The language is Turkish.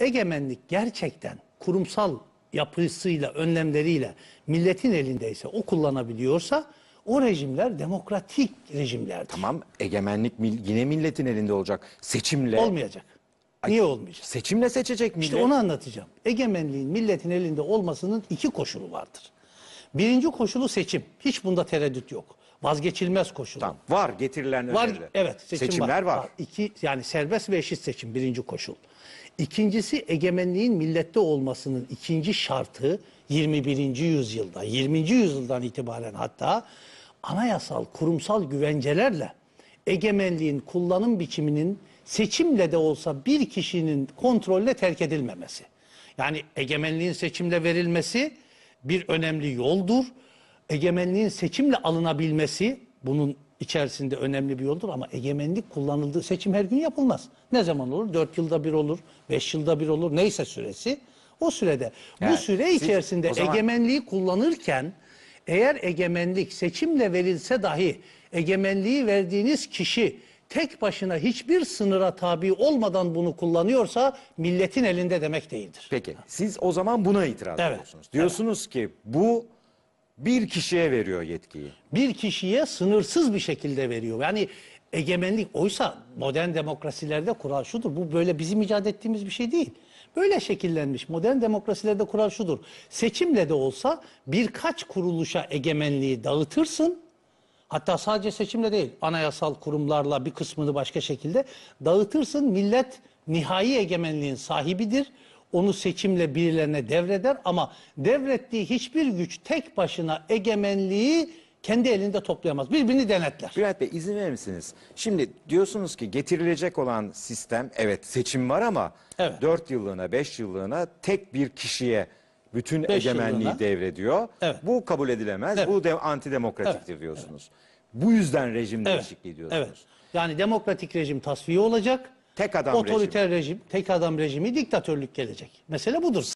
Egemenlik gerçekten kurumsal yapısıyla, önlemleriyle milletin elindeyse, o kullanabiliyorsa o rejimler demokratik rejimlerdir. Tamam egemenlik yine milletin elinde olacak. Seçimle. Olmayacak. Niye olmayacak? Seçimle seçecek millet. İşte onu anlatacağım. Egemenliğin milletin elinde olmasının iki koşulu vardır. Birinci koşulu seçim. Hiç bunda tereddüt yok vazgeçilmez koşul. Tamam. Var getirilen var, Evet seçim seçimler var. var. var. İki, yani serbest ve eşit seçim birinci koşul. İkincisi egemenliğin millette olmasının ikinci şartı 21. yüzyılda, 20. yüzyıldan itibaren hatta anayasal, kurumsal güvencelerle egemenliğin kullanım biçiminin seçimle de olsa bir kişinin kontrolle terk edilmemesi. Yani egemenliğin seçimle verilmesi bir önemli yoldur egemenliğin seçimle alınabilmesi bunun içerisinde önemli bir yoldur ama egemenlik kullanıldığı seçim her gün yapılmaz. Ne zaman olur? Dört yılda bir olur, beş yılda bir olur neyse süresi. O sürede yani bu süre siz, içerisinde zaman... egemenliği kullanırken eğer egemenlik seçimle verilse dahi egemenliği verdiğiniz kişi tek başına hiçbir sınıra tabi olmadan bunu kullanıyorsa milletin elinde demek değildir. Peki siz o zaman buna itiraz evet, ediyorsunuz. Diyorsunuz evet. ki bu bir kişiye veriyor yetkiyi. Bir kişiye sınırsız bir şekilde veriyor. Yani egemenlik oysa modern demokrasilerde kural şudur. Bu böyle bizim icat ettiğimiz bir şey değil. Böyle şekillenmiş modern demokrasilerde kural şudur. Seçimle de olsa birkaç kuruluşa egemenliği dağıtırsın. Hatta sadece seçimle değil anayasal kurumlarla bir kısmını başka şekilde dağıtırsın. Millet nihai egemenliğin sahibidir onu seçimle birilerine devreder ama devrettiği hiçbir güç tek başına egemenliği kendi elinde toplayamaz. Birbirini denetler. Bülent Bey izin verir misiniz? Şimdi diyorsunuz ki getirilecek olan sistem evet seçim var ama Evet. 4 yıllığına 5 yıllığına tek bir kişiye bütün Beş egemenliği yıllığına. devrediyor. Evet. Bu kabul edilemez. Evet. Bu de antidemokratiktir diyorsunuz. Bu yüzden rejim Evet. değişikliği diyorsunuz. Evet. Yani demokratik rejim tasfiye olacak. Tek adam otoriter rejim. rejim, tek adam rejimi, diktatörlük gelecek. Mesele budur.